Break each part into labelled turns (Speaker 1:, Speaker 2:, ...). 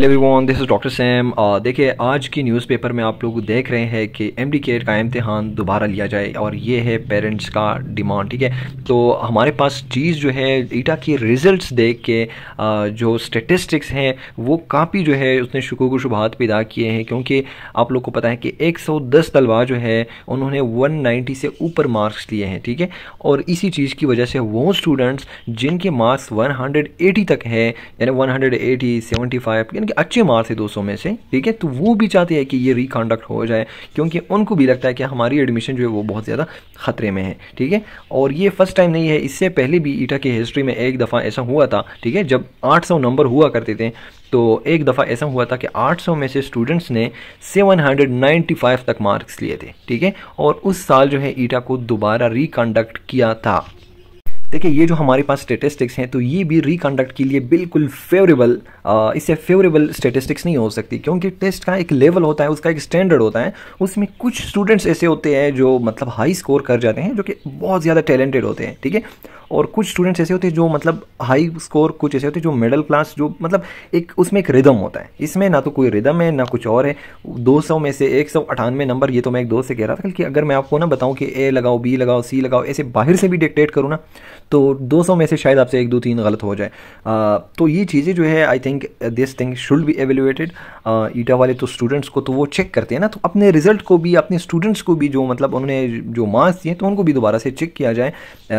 Speaker 1: hello everyone this is doctor Sam देखिए आज की न्यूज़पेपर में आप लोग देख रहे हैं कि एम डी केयर का इम्तहान दोबारा लिया जाए और ये है पेरेंट्स का डिमांड ठीक है तो हमारे पास चीज़ जो है ईटा की रिज़ल्ट देख के आ, uh, जो स्टेटिस्टिक्स हैं वो काफ़ी जो है उसने शुक्र को शुभात पैदा किए हैं क्योंकि आप लोग को पता है कि एक सौ दस तलबा जो है उन्होंने वन नाइन्टी से ऊपर मार्क्स लिए हैं ठीक है और इसी चीज़ की वजह से वो स्टूडेंट्स जिनके मार्क्स वन हंड्रेड एटी तक है यानी वन हंड्रेड एटी फाइव यानी कि अच्छे मार्क्स है दोस्तों में से ठीक है तो वो भी चाहते हैं कि ये रिकॉन्डक्ट हो जाए क्योंकि उनको भी लगता है कि हमारी एडमिशन जो है वो बहुत ज़्यादा खतरे में है ठीक है और ये फर्स्ट टाइम नहीं है इससे पहले भी ईटा की हिस्ट्री में एक दफ़ा ऐसा हुआ था ठीक है जब सौ नंबर हुआ करते थे तो एक दफ़ा ऐसा हुआ था कि 800 में से स्टूडेंट्स ने 795 तक मार्क्स लिए थे ठीक है और उस साल जो है ईटा को दोबारा रिकंडक्ट किया था देखिए ये जो हमारे पास स्टेटिस्टिक्स हैं तो ये भी रिकंडक्ट के लिए बिल्कुल फेवरेबल इससे फेवरेबल स्टेटिस्टिक्स नहीं हो सकती क्योंकि टेस्ट का एक लेवल होता है उसका एक स्टैंडर्ड होता है उसमें कुछ स्टूडेंट्स ऐसे होते हैं जो मतलब हाई स्कोर कर जाते हैं जो कि बहुत ज़्यादा टैलेंटेड होते हैं ठीक है और कुछ स्टूडेंट्स ऐसे होते हैं जो मतलब हाई स्कोर कुछ ऐसे होते हैं जो मिडिल क्लास जो मतलब एक उसमें एक रिदम होता है इसमें ना तो कोई रिदम है ना कुछ और है 200 में से एक नंबर ये तो मैं एक दोस्त से कह रहा था कि अगर मैं आपको ना बताऊं कि ए लगाओ बी लगाओ सी लगाओ ऐसे बाहर से भी डिक्टेट करूँ ना तो 200 में से शायद आपसे एक दो तीन गलत हो जाए आ, तो ये चीज़ें जो है I think this thing should be evaluated ईटा वाले तो स्टूडेंट्स को तो वो चेक करते हैं ना तो अपने रिजल्ट को भी अपने स्टूडेंट्स को भी जो मतलब उन्होंने जो मार्क्स दिए तो उनको भी दोबारा से चेक किया जाए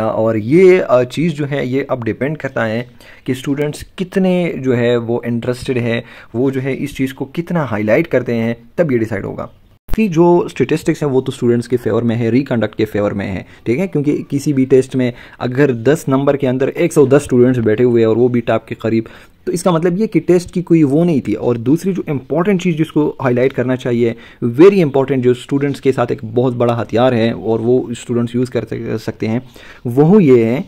Speaker 1: और ये चीज़ जो है ये अब डिपेंड करता है कि स्टूडेंट्स कितने जो है वो इंटरेस्टेड है वो जो है इस चीज़ को कितना हाईलाइट करते हैं तब ये डिसाइड होगा की जो स्टेटिस्टिक्स हैं वो तो स्टूडेंट्स के फेवर में है रिकंडक्ट के फेवर में है ठीक है क्योंकि किसी भी टेस्ट में अगर 10 नंबर के अंदर 110 स्टूडेंट्स बैठे हुए हैं और वो भी टॉप के करीब तो इसका मतलब ये कि टेस्ट की कोई वो नहीं थी और दूसरी जो इम्पॉर्टेंट चीज़ जिसको हाईलाइट करना चाहिए वेरी इंपॉर्टेंट जो स्टूडेंट्स के साथ एक बहुत बड़ा हथियार है और वो स्टूडेंट्स यूज़ कर सकते हैं वो ये है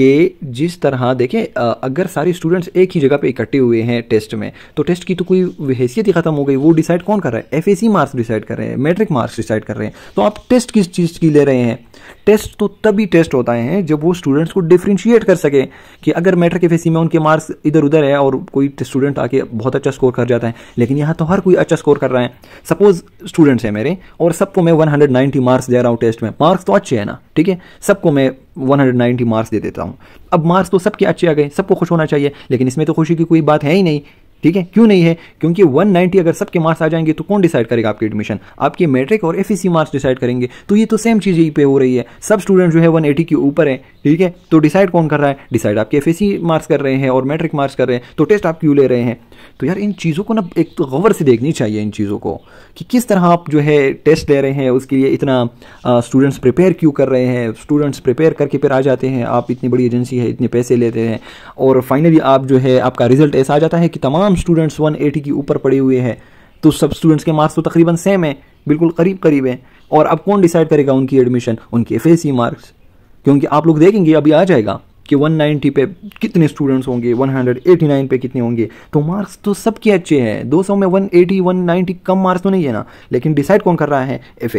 Speaker 1: कि जिस तरह देखें अगर सारे स्टूडेंट्स एक ही जगह पे इकट्ठे हुए हैं टेस्ट में तो टेस्ट की तो कोई हैसियत ही खत्म हो गई वो डिसाइड कौन कर रहा है एफ मार्क्स डिसाइड कर रहे हैं मेट्रिक मार्क्स डिसाइड कर रहे हैं तो आप टेस्ट किस चीज़ की ले रहे हैं टेस्ट तो तभी टेस्ट होता है जब वो स्टूडेंट्स को डिफ्रेंशिएट कर सके कि अगर मैटर के फेसी में उनके मार्क्स इधर उधर है और कोई स्टूडेंट आके बहुत अच्छा स्कोर कर जाता है लेकिन यहाँ तो हर कोई अच्छा स्कोर कर रहा है सपोज स्टूडेंट्स हैं मेरे और सबको मैं 190 मार्क्स दे रहा हूँ टेस्ट में मार्क्स तो अच्छे हैं ना ठीक है सबको मैं 190 मार्क्स दे देता हूँ अब मार्क्स तो सबके अच्छे आ गए सबको खुश होना चाहिए लेकिन इसमें तो खुशी की कोई बात है ही नहीं ठीक है क्यों नहीं है क्योंकि 190 अगर सबके मार्क्स आ जाएंगे तो कौन डिसाइड करेगा आपके एडमिशन आपके मैट्रिक और एफ मार्क्स डिसाइड करेंगे तो ये तो सेम चीज़ यही पे हो रही है सब स्टूडेंट जो है 180 के ऊपर है ठीक है तो डिसाइड कौन कर रहा है डिसाइड आपके एफ मार्क्स कर रहे हैं और मैट्रिक मार्क्स कर रहे हैं तो टेस्ट आप क्यों ले रहे हैं तो यार इन चीज़ों को ना एक तो गौर से देखनी चाहिए इन चीज़ों को कि किस तरह आप जो है टेस्ट ले रहे हैं उसके लिए इतना स्टूडेंट्स प्रिपेयर क्यों कर रहे हैं स्टूडेंट्स प्रिपेयर करके फिर आ जाते हैं आप इतनी बड़ी एजेंसी है इतने पैसे लेते हैं और फाइनली आप जो है आपका रिजल्ट ऐसा आ जाता है कि तमाम स्टूडेंट्स वन एटी के ऊपर पड़े हुए हैं तो सब स्टूडेंट्स के मार्क्स तो तकरीबन सेम है बिल्कुल करीब करीब है और अब कौन डिसाइड करेगा उनकी एडमिशन उनके एफ मार्क्स क्योंकि आप लोग देखेंगे अभी आ जाएगा कि 190 पे कितने स्टूडेंट्स होंगे 189 पे कितने होंगे तो मार्क्स तो सबके अच्छे हैं 200 में 180 190 कम मार्क्स तो नहीं है ना लेकिन डिसाइड कौन कर रहा है एफ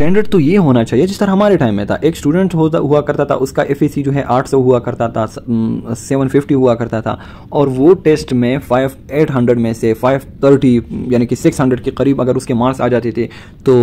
Speaker 1: स्टैंडर्ड तो ये होना चाहिए जिस तरह हमारे टाइम में था एक स्टूडेंट हुआ करता था उसका एफ जो है 800 हुआ करता था 750 हुआ करता था और वो टेस्ट में 5 800 में से 530 यानी कि 600 के करीब अगर उसके मार्क्स आ जाते थे तो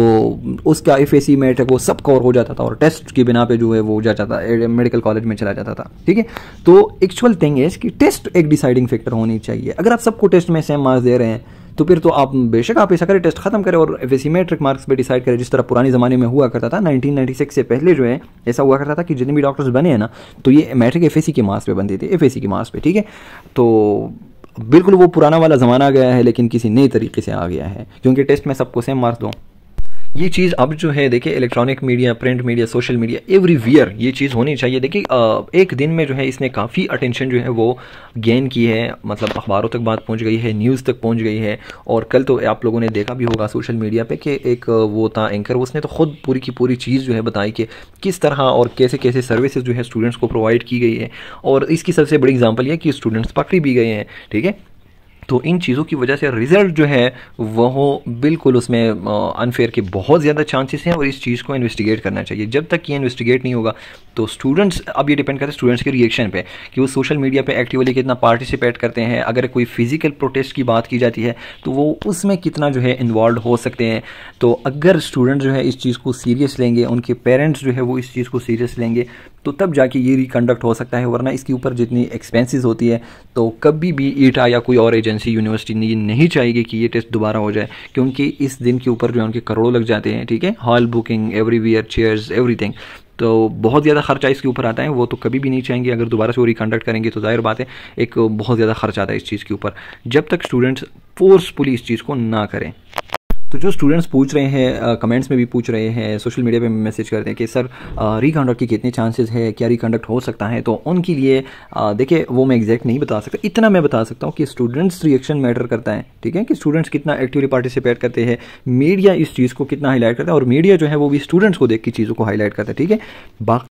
Speaker 1: उसका एफ में वो सब कवर हो जाता था और टेस्ट के बिना पे जो है वो जा जाता मेडिकल कॉलेज में चला जाता था ठीक है तो एक्चुअल थिंग है कि टेस्ट एक डिसाइडिंग फैक्टर होनी चाहिए अगर आप सबको टेस्ट में सेम मार्क्स दे रहे हैं तो फिर तो आप बेशक आप ऐसा करें टेस्ट खत्म करें और वेसीमेट्रिक मार्क्स पर डिसाइड करें जिस तरह पुराने ज़माने में हुआ करता था 1996 से पहले जो है ऐसा हुआ करता था कि जितने भी डॉक्टर्स बने हैं ना तो ये मैट्रिक एफ के मार्क्स पर बनती थी एफ के मार्क्स पर ठीक है तो बिल्कुल वो पुराना वाला ज़माना गया है लेकिन किसी नए तरीके से आ गया है क्योंकि टेस्ट में सबको सेम मार्क्स दो ये चीज़ अब जो है देखिए electronic media print media social media everywhere ये चीज़ होनी चाहिए देखिए एक दिन में जो है इसने काफ़ी अटेंशन जो है वो गेन की है मतलब अखबारों तक बात पहुंच गई है न्यूज़ तक पहुंच गई है और कल तो आप लोगों ने देखा भी होगा सोशल मीडिया पे कि एक वो था एंकर उसने तो खुद पूरी की पूरी चीज़ जो है बताई कि किस तरह और कैसे कैसे सर्विसेज जो है स्टूडेंट्स को प्रोवाइड की गई है और इसकी सबसे बड़ी एग्जाम्पल यह कि स्टूडेंट्स पकड़ी भी गए हैं ठीक है तो इन चीज़ों की वजह से रिज़ल्ट जो है वह बिल्कुल उसमें अनफेयर के बहुत ज़्यादा चांसेस हैं और इस चीज़ को इन्वेस्टिगेट करना चाहिए जब तक ये इन्वेस्टिगेट नहीं होगा तो स्टूडेंट्स अब ये डिपेंड करते हैं स्टूडेंट्स के रिएक्शन पे कि वो सोशल मीडिया पे एक्टिवली कितना पार्टिसिपेट करते हैं अगर कोई फिजिकल प्रोटेस्ट की बात की जाती है तो वो उसमें कितना जो है इन्वॉल्व हो सकते हैं तो अगर स्टूडेंट जो है इस चीज़ को सीरियस लेंगे उनके पेरेंट्स जो है वो इस चीज़ को सीरियस लेंगे तो तब जाके ये रिकंडक्ट हो सकता है वरना इसके ऊपर जितनी एक्सपेंसिस होती है तो कभी भी ईटा या कोई और एजेंसी एमरजेंसी यूनिवर्सिटी ने ये नहीं चाहेगी कि ये टेस्ट दोबारा हो जाए क्योंकि इस दिन के ऊपर जो है उनके करोड़ों लग जाते हैं ठीक है hall booking everywhere chairs every तो बहुत ज़्यादा खर्चा इसके ऊपर आता है वो तो कभी भी नहीं चाहेंगे अगर दोबारा से वो रिकंडक्ट करेंगे तो जाहिर बात है एक बहुत ज़्यादा खर्चा आता है इस चीज़ के ऊपर जब तक स्टूडेंट्स फोर्सफुली इस चीज़ को ना करें तो जो स्टूडेंट्स पूछ रहे हैं कमेंट्स में भी पूछ रहे हैं सोशल मीडिया पे मैसेज करते हैं कि सर रिकंडक्ट की कितने चांसेस है क्या रिकंडक्ट हो सकता है तो उनके लिए देखिए वो मैं एग्जैक्ट नहीं बता सकता इतना मैं बता सकता हूँ कि स्टूडेंट्स रिएक्शन मैटर करता है ठीक है कि स्टूडेंट्स कितना एक्टिवली पार्टिसिपेट करते हैं मीडिया इस चीज़ को कितना हाईलाइट करता है और मीडिया जो है वो भी स्टूडेंट्स को देख के चीज़ों को हाईलाइट करता है ठीक है बाकी